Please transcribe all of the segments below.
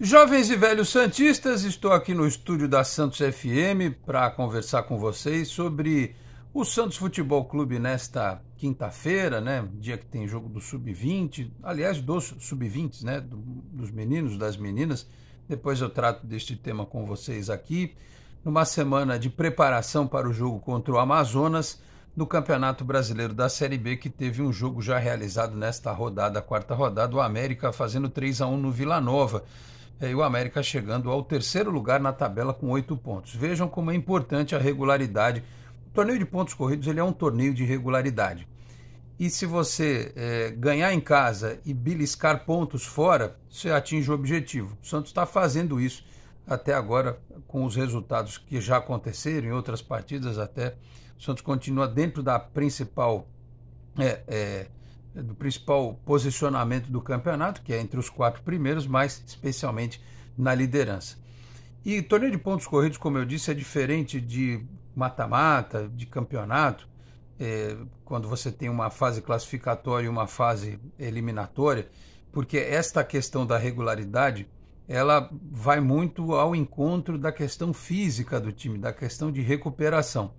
Jovens e velhos Santistas, estou aqui no estúdio da Santos FM para conversar com vocês sobre o Santos Futebol Clube nesta quinta-feira, né? Dia que tem jogo do Sub-20, aliás, dos Sub-20, né? Do, dos meninos, das meninas. Depois eu trato deste tema com vocês aqui. Numa semana de preparação para o jogo contra o Amazonas no Campeonato Brasileiro da Série B, que teve um jogo já realizado nesta rodada, quarta rodada, o América fazendo 3 a 1 no Vila Nova. É, e o América chegando ao terceiro lugar na tabela com oito pontos. Vejam como é importante a regularidade. O torneio de pontos corridos ele é um torneio de regularidade. E se você é, ganhar em casa e beliscar pontos fora, você atinge o objetivo. O Santos está fazendo isso até agora com os resultados que já aconteceram em outras partidas até. O Santos continua dentro da principal é, é, é, do principal posicionamento do campeonato, que é entre os quatro primeiros, mas especialmente na liderança. E torneio de pontos corridos, como eu disse, é diferente de mata-mata, de campeonato, é, quando você tem uma fase classificatória e uma fase eliminatória, porque esta questão da regularidade ela vai muito ao encontro da questão física do time, da questão de recuperação.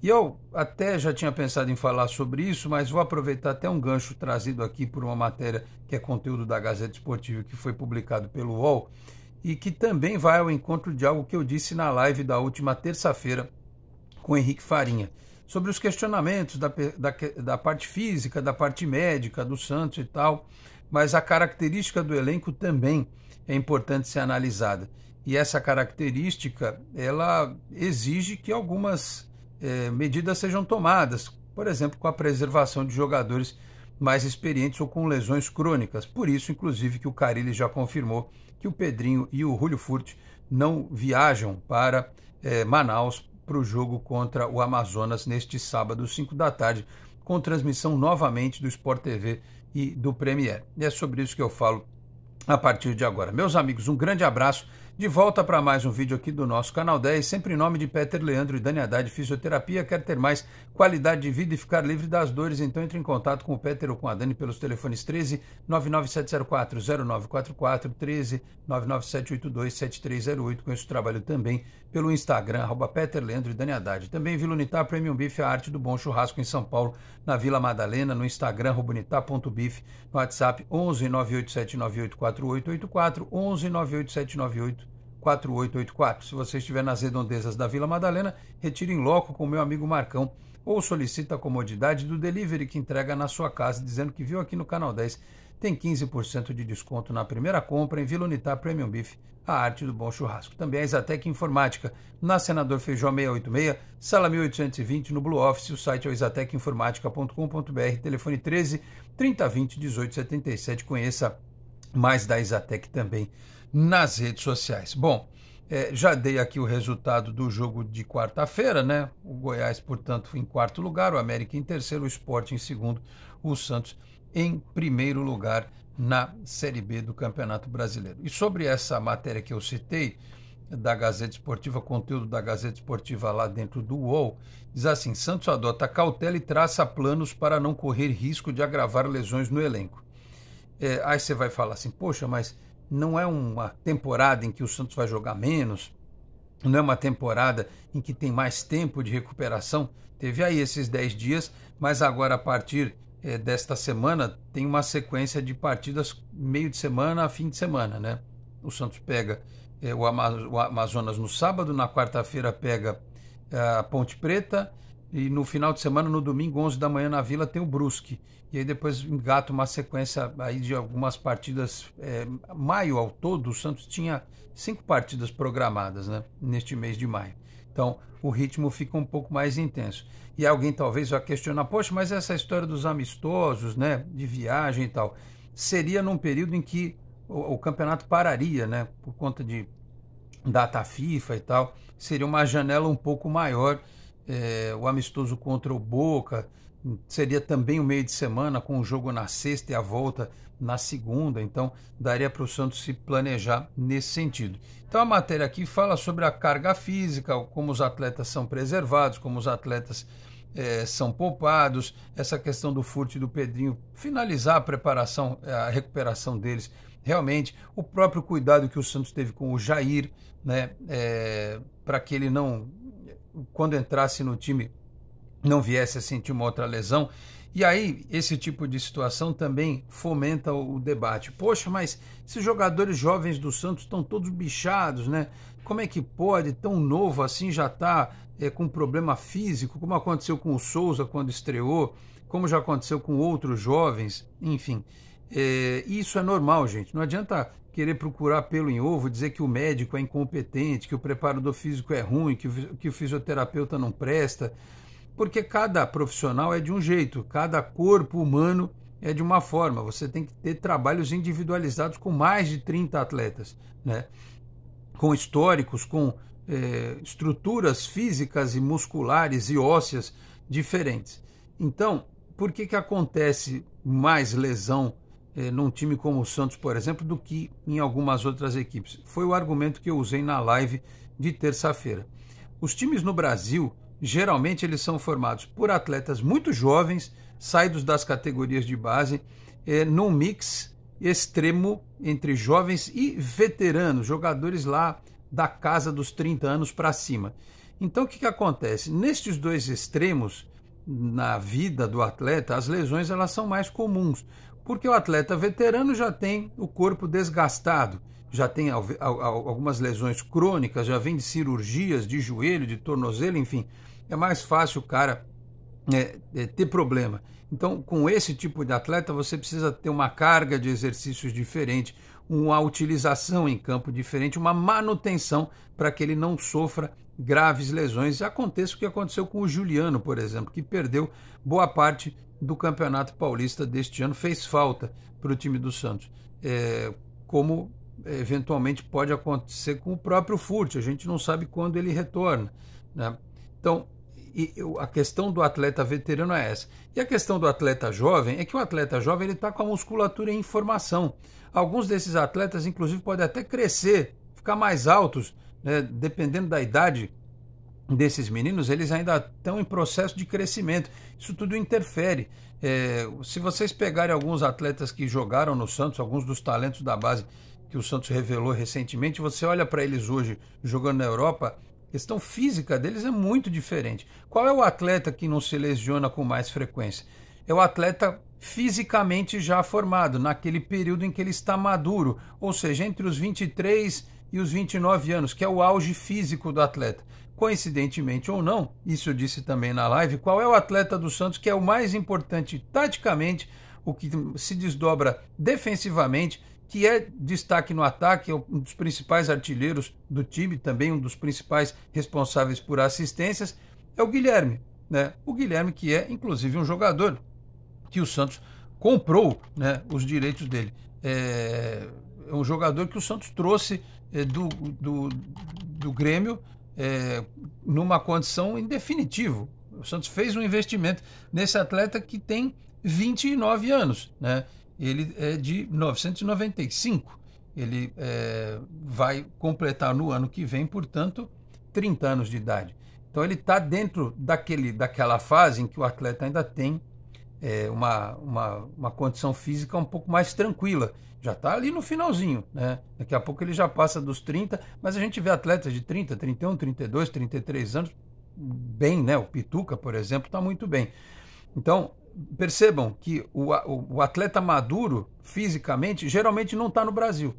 E eu até já tinha pensado em falar sobre isso, mas vou aproveitar até um gancho trazido aqui por uma matéria que é conteúdo da Gazeta Esportiva que foi publicado pelo UOL e que também vai ao encontro de algo que eu disse na live da última terça-feira com Henrique Farinha, sobre os questionamentos da, da, da parte física, da parte médica, do Santos e tal, mas a característica do elenco também é importante ser analisada. E essa característica, ela exige que algumas é, medidas sejam tomadas, por exemplo, com a preservação de jogadores mais experientes ou com lesões crônicas. Por isso, inclusive, que o Carilli já confirmou que o Pedrinho e o Julio Furt não viajam para é, Manaus para o jogo contra o Amazonas neste sábado, 5 da tarde, com transmissão novamente do Sport TV e do Premier. E é sobre isso que eu falo a partir de agora. Meus amigos, um grande abraço. De volta para mais um vídeo aqui do nosso canal 10, sempre em nome de Peter Leandro e Dani Haddad Fisioterapia. Quer ter mais qualidade de vida e ficar livre das dores? Então entre em contato com o Peter ou com a Dani pelos telefones 13 99704 0944 13 99782 7308. Conheço o trabalho também pelo Instagram, arroba Peter Leandro e Dani Haddad. Também Vila Unitar Premium Bife, a arte do bom churrasco em São Paulo, na Vila Madalena, no Instagram, robunitar.bife, no WhatsApp 11 987984884, 11 98798 4884. Se você estiver nas redondezas da Vila Madalena, retire em loco com meu amigo Marcão ou solicita a comodidade do delivery que entrega na sua casa, dizendo que viu aqui no Canal 10. Tem 15% de desconto na primeira compra em Vila Unitar Premium Beef, a arte do bom churrasco. Também a Isatec Informática, na Senador Feijó 686, sala 1820, no Blue Office. O site é isatecinformatica.com.br, telefone 13 3020 1877. Conheça mais da Isatec também nas redes sociais. Bom, é, já dei aqui o resultado do jogo de quarta-feira, né? O Goiás, portanto, em quarto lugar, o América em terceiro, o Sport em segundo, o Santos em primeiro lugar na Série B do Campeonato Brasileiro. E sobre essa matéria que eu citei, da Gazeta Esportiva, conteúdo da Gazeta Esportiva lá dentro do UOL, diz assim: Santos adota cautela e traça planos para não correr risco de agravar lesões no elenco. É, aí você vai falar assim, poxa, mas não é uma temporada em que o Santos vai jogar menos, não é uma temporada em que tem mais tempo de recuperação. Teve aí esses 10 dias, mas agora a partir é, desta semana tem uma sequência de partidas meio de semana a fim de semana, né? O Santos pega é, o, Amazonas no sábado, na quarta-feira pega eh, a Ponte Preta, e no final de semana, no domingo, 11 da manhã na Vila, tem o Brusque. E aí depois engata uma sequência aí de algumas partidas. É, maio ao todo, o Santos tinha cinco partidas programadas né, neste mês de maio. Então o ritmo fica um pouco mais intenso. E alguém talvez vá questionar: poxa, mas essa história dos amistosos, né, de viagem e tal, seria num período em que o, o campeonato pararia, né, por conta de data FIFA e tal, seria uma janela um pouco maior é, o amistoso contra o Boca, seria também o um meio de semana, com o jogo na sexta e a volta na segunda, então daria para o Santos se planejar nesse sentido. Então a matéria aqui fala sobre a carga física, como os atletas são preservados, como os atletas é, são poupados, essa questão do furto do Pedrinho finalizar a preparação, é, a recuperação deles realmente, o próprio cuidado que o Santos teve com o Jair, né, é, para que ele não quando entrasse no time, não viesse a sentir uma outra lesão. E aí, esse tipo de situação também fomenta o debate. Poxa, mas esses jogadores jovens do Santos estão todos bichados, né? Como é que pode, tão novo assim, já está é, com problema físico, como aconteceu com o Souza quando estreou, como já aconteceu com outros jovens, enfim. É, isso é normal, gente. Não adianta querer procurar pelo em ovo, dizer que o médico é incompetente, que o preparador físico é ruim, que o, que o fisioterapeuta não presta, porque cada profissional é de um jeito, cada corpo humano é de uma forma. Você tem que ter trabalhos individualizados com mais de 30 atletas, né? com históricos, com é, estruturas físicas e musculares e ósseas diferentes. Então, por que, que acontece mais lesão? eh, num time como o Santos, por exemplo, do que em algumas outras equipes. Foi o argumento que eu usei na live de terça-feira. Os times no Brasil, geralmente, eles são formados por atletas muito jovens, saídos das categorias de base, eh, num mix extremo entre jovens e veteranos, jogadores lá da casa dos 30 anos para cima. Então o que, que acontece? Nestes dois extremos, na vida do atleta, as lesões elas são mais comuns porque o atleta veterano já tem o corpo desgastado, já tem algumas lesões crônicas, já vem de cirurgias de joelho, de tornozelo, enfim, é mais fácil o cara é, é, ter problema. Então, com esse tipo de atleta, você precisa ter uma carga de exercícios diferente, uma utilização em campo diferente, uma manutenção para que ele não sofra graves lesões. Aconteça o que aconteceu com o Juliano, por exemplo, que perdeu boa parte do Campeonato Paulista deste ano fez falta para o time do Santos, é, como é, eventualmente pode acontecer com o próprio Furt, a gente não sabe quando ele retorna. Né? Então, a questão do atleta veterano é essa. E a questão do atleta jovem é que o atleta jovem está com a musculatura em formação. Alguns desses atletas, inclusive, podem até crescer, ficar mais altos, né? dependendo da idade desses meninos, eles ainda estão em processo de crescimento. Isso tudo interfere. É, se vocês pegarem alguns atletas que jogaram no Santos, alguns dos talentos da base que o Santos revelou recentemente, você olha para eles hoje jogando na Europa, a questão física deles é muito diferente. Qual é o atleta que não se lesiona com mais frequência? É o atleta fisicamente já formado, naquele período em que ele está maduro, ou seja, entre os 23 e os 29 anos, que é o auge físico do atleta coincidentemente ou não, isso eu disse também na live, qual é o atleta do Santos que é o mais importante taticamente, o que se desdobra defensivamente, que é destaque no ataque, é um dos principais artilheiros do time, também um dos principais responsáveis por assistências, é o Guilherme. Né? O Guilherme, que é inclusive um jogador que o Santos comprou né, os direitos dele. É, é um jogador que o Santos trouxe é, do, do, do Grêmio é, numa condição indefinitivo. O Santos fez um investimento nesse atleta que tem 29 anos, né? Ele é de 995. Ele é, vai completar no ano que vem, portanto, 30 anos de idade. Então ele está dentro daquele, daquela fase em que o atleta ainda tem é, uma, uma, uma condição física um pouco mais tranquila. Já está ali no finalzinho, né? Daqui a pouco ele já passa dos 30, mas a gente vê atletas de 30, 31, 32, 33 anos bem, né? O Pituca, por exemplo, está muito bem. Então, percebam que o, o, o atleta maduro, fisicamente, geralmente não está no Brasil,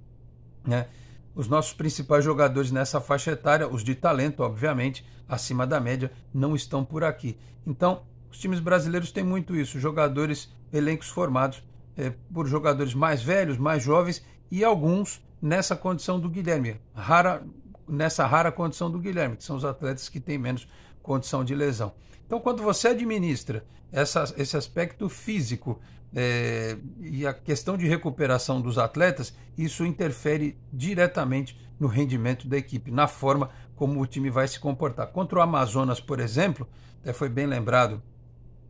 né? Os nossos principais jogadores nessa faixa etária, os de talento, obviamente, acima da média, não estão por aqui. Então, os times brasileiros têm muito isso, jogadores, elencos formados é, por jogadores mais velhos, mais jovens e alguns nessa condição do Guilherme, rara, nessa rara condição do Guilherme, que são os atletas que têm menos condição de lesão. Então, quando você administra essa, esse aspecto físico é, e a questão de recuperação dos atletas, isso interfere diretamente no rendimento da equipe, na forma como o time vai se comportar. Contra o Amazonas, por exemplo, até foi bem lembrado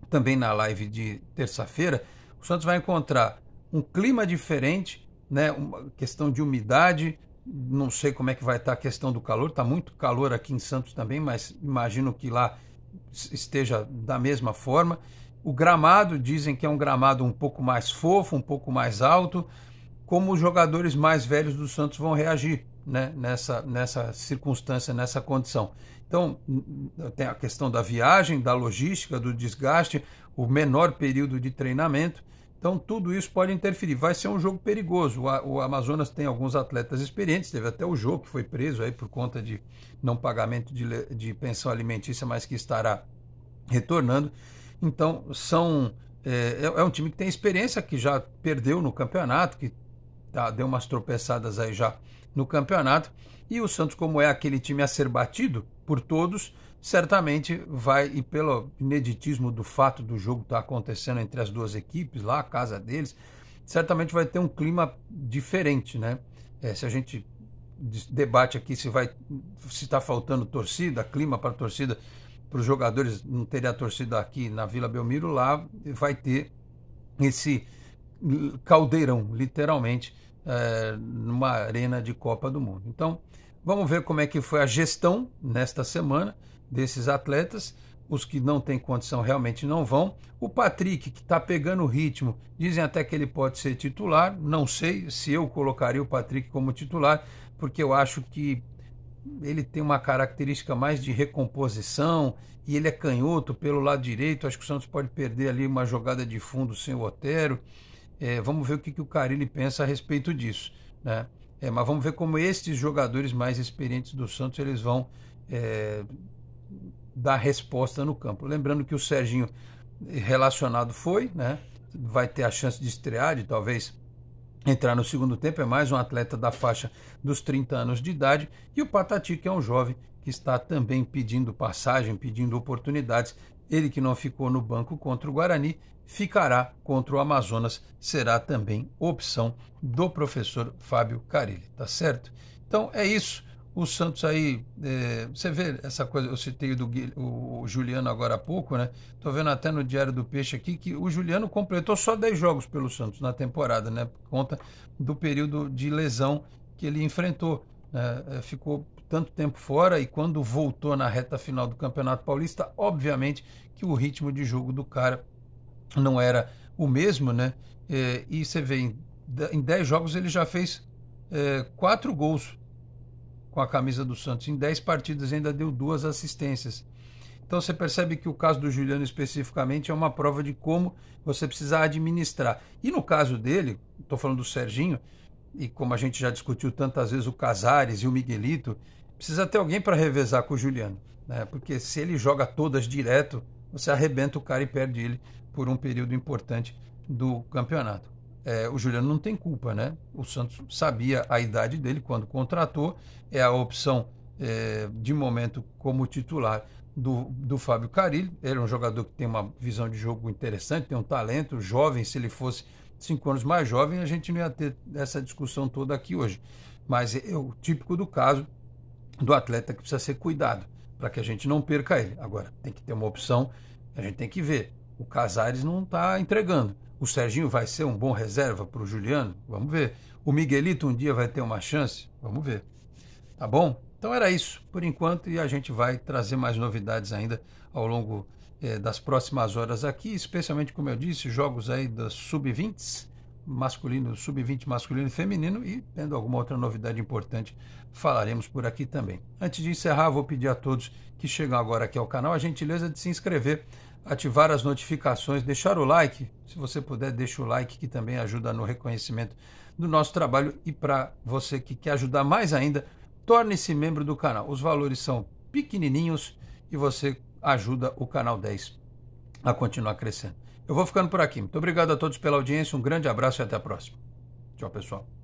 também na live de terça-feira, o Santos vai encontrar um clima diferente, né? Uma questão de umidade, não sei como é que vai estar a questão do calor, está muito calor aqui em Santos também, mas imagino que lá esteja da mesma forma. O gramado, dizem que é um gramado um pouco mais fofo, um pouco mais alto. Como os jogadores mais velhos do Santos vão reagir né? nessa, nessa circunstância, nessa condição? Então, tem a questão da viagem, da logística, do desgaste, o menor período de treinamento. Então, tudo isso pode interferir. Vai ser um jogo perigoso. O, Amazonas tem alguns atletas experientes, teve até o jogo que foi preso aí por conta de não pagamento de, de pensão alimentícia, mas que estará retornando. Então, são é, é, é, um time que tem experiência, que já perdeu no campeonato, que tá, deu umas tropeçadas aí já no campeonato. E o Santos, como é aquele time a ser batido por todos, certamente vai, e pelo ineditismo do fato do jogo estar tá acontecendo entre as duas equipes, lá a casa deles, certamente vai ter um clima diferente, né? É, se a gente debate aqui se vai se está faltando torcida, clima para torcida, para os jogadores não terem a torcida aqui na Vila Belmiro, lá vai ter esse caldeirão, literalmente, é, numa arena de Copa do Mundo. Então, vamos ver como é que foi a gestão nesta semana desses atletas. Os que não têm condição realmente não vão. O Patrick, que está pegando o ritmo, dizem até que ele pode ser titular. Não sei se eu colocaria o Patrick como titular, porque eu acho que ele tem uma característica mais de recomposição e ele é canhoto pelo lado direito. Acho que o Santos pode perder ali uma jogada de fundo sem o Otero. É, vamos ver o que, que o Carilli pensa a respeito disso. Né? É, mas vamos ver como esses jogadores mais experientes do Santos eles vão é, dar resposta no campo. Lembrando que o Serginho relacionado foi, né? vai ter a chance de estrear, de talvez entrar no segundo tempo, é mais um atleta da faixa dos 30 anos de idade, e o Patati, que é um jovem que está também pedindo passagem, pedindo oportunidades, ele que não ficou no banco contra o Guarani, ficará contra o Amazonas, será também opção do professor Fábio Carilli, tá certo? Então é isso. O Santos aí, é, você vê essa coisa, eu citei o, do, o Juliano agora há pouco, né? Tô vendo até no Diário do Peixe aqui que o Juliano completou só 10 jogos pelo Santos na temporada, né? Por conta do período de lesão que ele enfrentou. Né? É, ficou tanto tempo fora e quando voltou na reta final do Campeonato Paulista, obviamente que o ritmo de jogo do cara não era o mesmo, né? É, e você vê, em, 10 jogos ele já fez é, quatro gols com a camisa do Santos. Em 10 partidas ainda deu duas assistências. Então você percebe que o caso do Juliano especificamente é uma prova de como você precisa administrar. E no caso dele, estou falando do Serginho, e como a gente já discutiu tantas vezes o Casares e o Miguelito, precisa ter alguém para revezar com o Juliano, né? Porque se ele joga todas direto, você arrebenta o cara e perde ele por um período importante do campeonato. É, o Juliano não tem culpa, né? O Santos sabia a idade dele quando contratou, é a opção é, de momento como titular do, do Fábio Carilho. Ele é um jogador que tem uma visão de jogo interessante, tem um talento jovem. Se ele fosse cinco anos mais jovem, a gente não ia ter essa discussão toda aqui hoje. Mas é o típico do caso do atleta que precisa ser cuidado para que a gente não perca ele. Agora, tem que ter uma opção, a gente tem que ver. O Casares não está entregando. O Serginho vai ser um bom reserva para o Juliano? Vamos ver. O Miguelito um dia vai ter uma chance? Vamos ver. Tá bom? Então era isso por enquanto e a gente vai trazer mais novidades ainda ao longo eh, das próximas horas aqui, especialmente, como eu disse, jogos aí das sub-20s masculino, sub-20 masculino e feminino e tendo alguma outra novidade importante, falaremos por aqui também. Antes de encerrar, vou pedir a todos que chegam agora aqui ao canal a gentileza de se inscrever, ativar as notificações, deixar o like, se você puder, deixa o like que também ajuda no reconhecimento do nosso trabalho e para você que quer ajudar mais ainda, torne-se membro do canal. Os valores são pequenininhos e você ajuda o canal 10 a continuar crescendo. Eu vou ficando por aqui. Muito obrigado a todos pela audiência, um grande abraço e até a próxima. Tchau, pessoal.